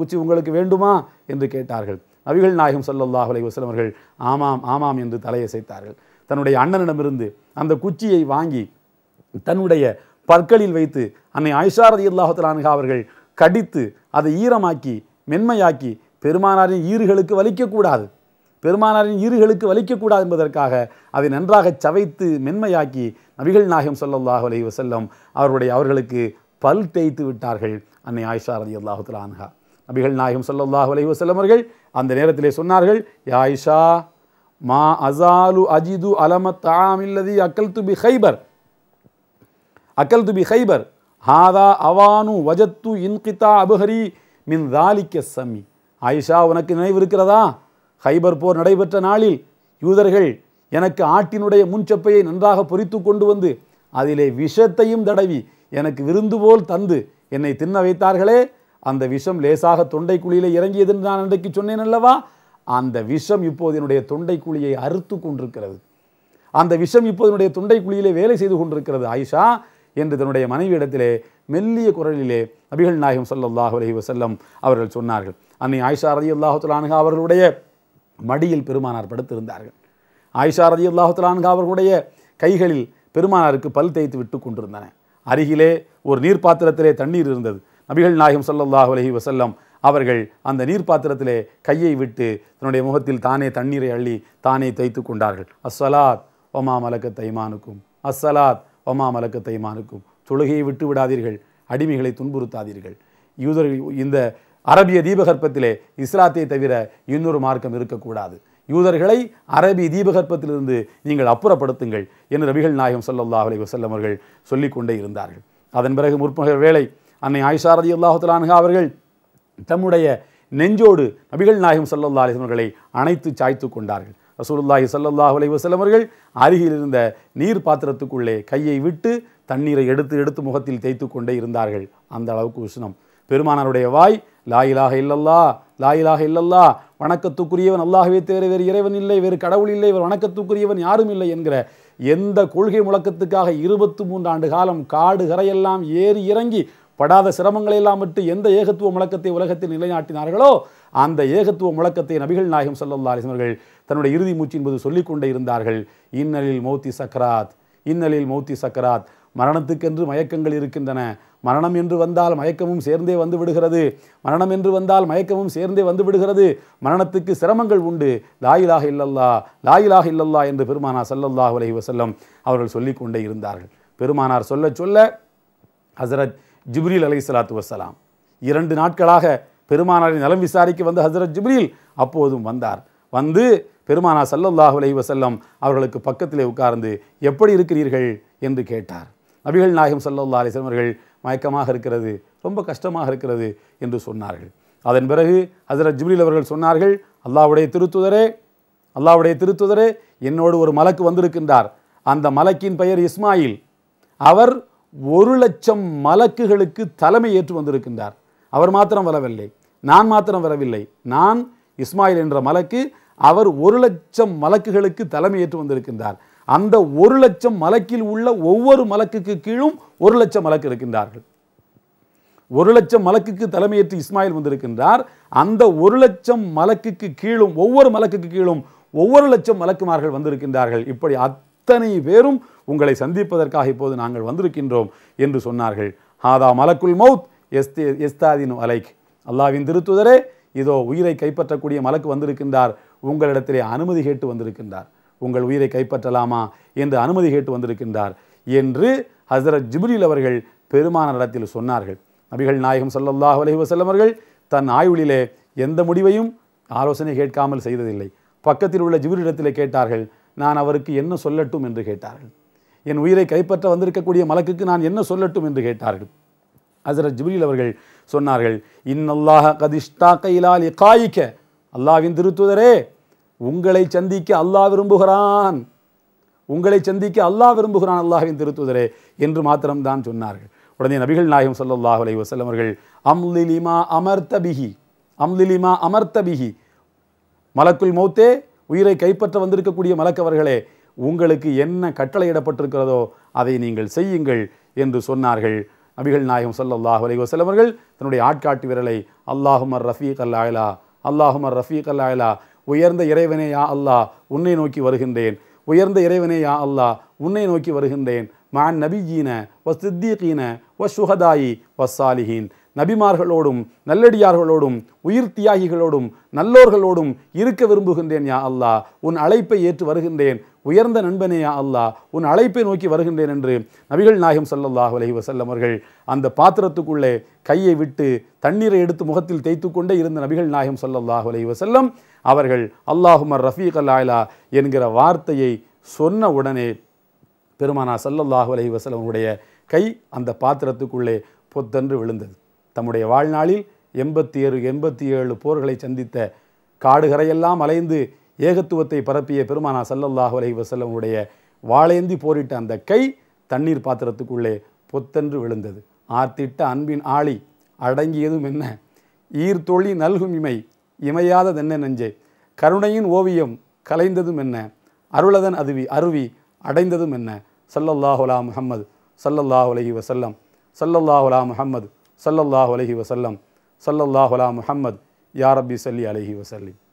குச்சி உங்களுக்கு வேண்டுமா என்று கேட்டார்கள் நபிகள் நாயகம் சல்லல்லாஹ் அலை வசலமர்கள் ஆமாம் ஆமாம் என்று தலையசைத்தார்கள் தன்னுடைய அண்ணனிடமிருந்து அந்த குச்சியை வாங்கி தன்னுடைய பற்களில் வைத்து அன்னை ஐஷாரதி அல்லாஹலான்கா அவர்கள் கடித்து அதை ஈரமாக்கி மென்மையாக்கி பெருமானாரின் ஈறுகளுக்கு வலிக்கக்கூடாது பெருமானாரின் ஈறுகளுக்கு வலிக்கக்கூடாது என்பதற்காக அதை நன்றாக சவைத்து மென்மையாக்கி நபிகள் நாயகம் சொல்லல்லாஹ் அலை வசல்லம் அவருடைய அவர்களுக்கு பல் தேய்த்து விட்டார்கள் அன்னை ஆயிஷா ரதி அல்லாஹுத்தலான்ஹா நபிகள் நாயகம் சல்லாஹ் அலி வசல்லம் அவர்கள் அந்த நேரத்திலே சொன்னார்கள் யாயிஷா மா அசாலு அஜிது அலம தாமில்லதி அக்கல் துபி ஹைபர் அக்கல் துபி ஹைபர் ஹாதா அவானு வஜத்து இன்கிதா அபுஹரி மின் தாலிக்க சமி ஆயிஷா உனக்கு நினைவு இருக்கிறதா ஹைபர் போர் நடைபெற்ற நாளில் யூதர்கள் எனக்கு ஆட்டினுடைய முன்சப்பையை நன்றாக பொறித்து கொண்டு வந்து அதிலே விஷத்தையும் தடவி எனக்கு விருந்து போல் தந்து என்னை தின்ன வைத்தார்களே அந்த விஷம் லேசாக தொண்டை குழியில் இறங்கியதுன்னு நான் இன்றைக்கு சொன்னேன் அல்லவா அந்த விஷம் இப்போது என்னுடைய தொண்டை குழியை அறுத்து கொண்டிருக்கிறது அந்த விஷம் இப்போது என்னுடைய தொண்டை குழியிலே வேலை செய்து கொண்டிருக்கிறது ஆயிஷா என்று தன்னுடைய மனைவியிடத்திலே மெல்லிய குரலிலே நபிகள் நாயகம் சல்லாஹ் அலஹி வசல்லம் அவர்கள் சொன்னார்கள் அன்னை ஆயிஷா ரதி அல்லாஹுலானுகா அவர்களுடைய மடியில் பெருமானார் படுத்திருந்தார்கள் ஆயிஷா ரதி அல்லாஹுலானுகா அவர்களுடைய கைகளில் பெருமானாருக்கு பல் தேய்த்து விட்டு கொண்டிருந்தன அருகிலே ஒரு நீர் பாத்திரத்திலே தண்ணீர் இருந்தது நபிகள் நாயகம் சல்லல்லாஹ் அலஹி வசல்லம் அவர்கள் அந்த நீர் பாத்திரத்திலே கையை விட்டு தன்னுடைய முகத்தில் தானே தண்ணீரை அள்ளி தானே தைத்து கொண்டார்கள் அஸ்ஸலாத் ஒமா மலக்க தைமானுக்கும் அஸ்ஸலாத் ஒமா மலக்க தைமானுக்கும் தொழுகையை விட்டு விடாதீர்கள் அடிமைகளை துன்புறுத்தாதீர்கள் யூதர்கள் இந்த அரபிய தீபகற்பத்திலே இஸ்லாத்தை தவிர இன்னொரு மார்க்கம் இருக்கக்கூடாது யூதர்களை அரபி தீபகற்பத்திலிருந்து நீங்கள் அப்புறப்படுத்துங்கள் என்று ரபிகள் நாயகம் சல்லல்லாஹ் அலி வசல்லம் அவர்கள் சொல்லிக்கொண்டே இருந்தார்கள் அதன் பிறகு முற்பகல் வேளை அன்னை ஆயிஷா ரதி அல்லாஹுலானுகா அவர்கள் தம்முடைய நெஞ்சோடு நபிகள் நாயகம் சல்லல்லா அலிஸ்மர்களை அணைத்து சாய்த்து கொண்டார்கள் ரசூலுல்லாஹி சல்லல்லாஹ் அலி செல்லவர்கள் அருகில் இருந்த நீர் பாத்திரத்துக்குள்ளே கையை விட்டு தண்ணீரை எடுத்து எடுத்து முகத்தில் தேய்த்து கொண்டே இருந்தார்கள் அந்த அளவுக்கு உஷ்ணம் பெருமானாருடைய வாய் லாயிலாக இல்லல்லா லாயிலாக இல்லல்லா வணக்கத்துக்குரியவன் அல்லாஹவே தேர வேறு இறைவன் இல்லை வேறு கடவுள் இல்லை இவர் வணக்கத்துக்குரியவன் யாரும் இல்லை என்கிற எந்த கொள்கை முழக்கத்துக்காக இருபத்து மூன்று ஆண்டு காலம் காடு கரையெல்லாம் ஏறி இறங்கி படாத சிரமங்களை எல்லாம் விட்டு எந்த ஏகத்துவ முழக்கத்தை உலகத்தில் நிலைநாட்டினார்களோ அந்த ஏகத்துவ முழக்கத்தை நபிகள் நாயகம் சல்லல்லா அவர்கள் தன்னுடைய இறுதி மூச்சு என்பது சொல்லிக்கொண்டே இருந்தார்கள் இன்னலில் மௌத்தி சக்கராத் இன்னலில் மௌத்தி சக்கராத் மரணத்துக்கென்று மயக்கங்கள் இருக்கின்றன மரணம் என்று வந்தால் மயக்கமும் சேர்ந்தே வந்து விடுகிறது மரணம் என்று வந்தால் மயக்கமும் சேர்ந்தே வந்து விடுகிறது மரணத்துக்கு சிரமங்கள் உண்டு லாயிலாக இல்லல்லா லாயிலாக இல்லல்லா என்று பெருமானார் சல்லல்லாஹ் அலஹி வசல்லம் அவர்கள் சொல்லிக்கொண்டே இருந்தார்கள் பெருமானார் சொல்ல சொல்ல ஹசரத் ஜிப்ரீல் அலை சலாத்து வசலாம் இரண்டு நாட்களாக பெருமானாரின் நலம் விசாரிக்க வந்த ஹசரத் ஜிப்ரீல் அப்போதும் வந்தார் வந்து பெருமானா சல்லல்லாஹு அலை வசல்லம் அவர்களுக்கு பக்கத்திலே உட்கார்ந்து எப்படி இருக்கிறீர்கள் என்று கேட்டார் நபிகள் நாயகம் சல்லல்லா அலிஸ்லம் அவர்கள் மயக்கமாக இருக்கிறது ரொம்ப கஷ்டமாக இருக்கிறது என்று சொன்னார்கள் அதன் பிறகு ஹசரத் ஜிப்ரீல் அவர்கள் சொன்னார்கள் அல்லாவுடைய திருத்துதரே அல்லாவுடைய திருத்துதரே என்னோடு ஒரு மலக்கு வந்திருக்கின்றார் அந்த மலக்கின் பெயர் இஸ்மாயில் அவர் ஒரு லட்சம் மலக்குகளுக்கு தலைமை ஏற்று வந்திருக்கின்றார் அவர் மாத்திரம் வரவில்லை நான் மாத்திரம் வரவில்லை நான் இஸ்மாயில் என்ற மலக்கு அவர் ஒரு லட்சம் மலக்குகளுக்கு தலைமை ஏற்று வந்திருக்கின்றார் அந்த ஒரு லட்சம் மலக்கில் உள்ள ஒவ்வொரு மலக்குக்கு கீழும் ஒரு லட்சம் மலக்கு இருக்கின்றார்கள் ஒரு லட்சம் மலக்குக்கு தலைமையேற்று இஸ்மாயில் வந்திருக்கின்றார் அந்த ஒரு லட்சம் மலக்குக்கு கீழும் ஒவ்வொரு மலக்குக்கு கீழும் ஒவ்வொரு லட்சம் மலக்குமார்கள் வந்திருக்கின்றார்கள் இப்படி அத்தனை பேரும் உங்களை சந்திப்பதற்காக இப்போது நாங்கள் வந்திருக்கின்றோம் என்று சொன்னார்கள் ஹாதா மலக்குல் மவுத் எஸ்தே எஸ்தாதின் அலைக் அல்லாவின் திருத்துதரே இதோ உயிரை கைப்பற்றக்கூடிய மலக்கு வந்திருக்கின்றார் உங்களிடத்திலே அனுமதி கேட்டு வந்திருக்கின்றார் உங்கள் உயிரை கைப்பற்றலாமா என்று அனுமதி கேட்டு வந்திருக்கின்றார் என்று ஹசரத் ஜிப்ரீல் அவர்கள் பெருமான இடத்தில் சொன்னார்கள் நபிகள் நாயகம் சல்லல்லாஹ் அலஹி வசல்லமர்கள் தன் ஆய்வுகளிலே எந்த முடிவையும் ஆலோசனை கேட்காமல் செய்ததில்லை பக்கத்தில் உள்ள ஜிபுரிடத்தில் கேட்டார்கள் நான் அவருக்கு என்ன சொல்லட்டும் என்று கேட்டார்கள் என் உயிரை கைப்பற்ற வந்திருக்கக்கூடிய மலக்குக்கு நான் என்ன சொல்லட்டும் என்று கேட்டார்கள் ஹசரத் ஜிப்ரீல் அவர்கள் சொன்னார்கள் இன்னல்லாஹ கதிஷ்டா கையிலால் இக்காய்க்க அல்லாவின் திருத்துதரே உங்களை சந்திக்க அல்லாஹ் விரும்புகிறான் உங்களை சந்திக்க அல்லாஹ் விரும்புகிறான் அல்லாஹின் திருத்துதரே என்று மாத்திரம்தான் சொன்னார்கள் உடனே நபிகள் நாயகம் சொல்லல்லாஹ் அலை வசல்லம் அவர்கள் அம்லிலிமா அமர்த்த பிஹி அம்லிலிமா அமர்த்த பிஹி மலக்குள் மௌத்தே உயிரை கைப்பற்ற வந்திருக்கக்கூடிய மலக்கவர்களே உங்களுக்கு என்ன கட்டளையிடப்பட்டிருக்கிறதோ அதை நீங்கள் செய்யுங்கள் என்று சொன்னார்கள் நபிகள் நாயகம் சல்லாஹ் அலி வசலம் தன்னுடைய ஆட்காட்டு விரலை அல்லாஹுமர் ரஃபீக் அல் ஆயிலா அல்லாஹுமர் ரஃபீக் அல் ஆயிலா உயர்ந்த இறைவனே யா அல்லாஹ் உன்னை நோக்கி வருகின்றேன் உயர்ந்த இறைவனே யா அல்லாஹ் உன்னை நோக்கி வருகின்றேன் மான் நபிஜீன வ சித்தீகீன வ சுஹதாயி வ சாலிஹீன் நபிமார்களோடும் நல்லடியார்களோடும் உயிர் தியாகிகளோடும் நல்லோர்களோடும் இருக்க விரும்புகின்றேன் யா அல்லா உன் அழைப்பை ஏற்று வருகின்றேன் உயர்ந்த நண்பனே யா அல்லா உன் அழைப்பை நோக்கி வருகின்றேன் என்று நபிகள் நாயகம் சல்லல்லாஹ் அலஹி வசல்லம் அவர்கள் அந்த பாத்திரத்துக்குள்ளே கையை விட்டு தண்ணீரை எடுத்து முகத்தில் தேய்த்து கொண்டே இருந்த நபிகள் நாயகம் சல்லல்லாஹ் அலஹி வசல்லம் அவர்கள் அல்லாஹுமர் ரஃபீக் அல்லாயிலா என்கிற வார்த்தையை சொன்ன உடனே பெருமானா சல்லல்லாஹு அலஹி வசலம் அவருடைய கை அந்த பாத்திரத்துக்குள்ளே பொத்தென்று விழுந்தது தம்முடைய வாழ்நாளில் எண்பத்தி ஏழு எண்பத்தி ஏழு போர்களை சந்தித்த காடுகரையெல்லாம் அலைந்து ஏகத்துவத்தை பரப்பிய பெருமானா சல்லல்லாஹு அலஹி வசல்லமுடைய வாழேந்தி போரிட்ட அந்த கை தண்ணீர் பாத்திரத்துக்குள்ளே பொத்தென்று விழுந்தது ஆர்த்திட்ட அன்பின் ஆளி அடங்கியதும் என்ன ஈர்த்தொழி நல்கும் இமை இமையாத தென்ன நெஞ்சே கருணையின் ஓவியம் கலைந்ததும் என்ன அருளதன் அதுவி அருவி அடைந்ததும் என்ன சல்லல்லாஹுலா முஹம்மது சல்லல்லாஹுலஹி வசல்லம் சல்லல்லாஹுலா முஹம்மது صلى الله عليه وسلم صلى الله على محمد يا ربي صلي عليه وسلم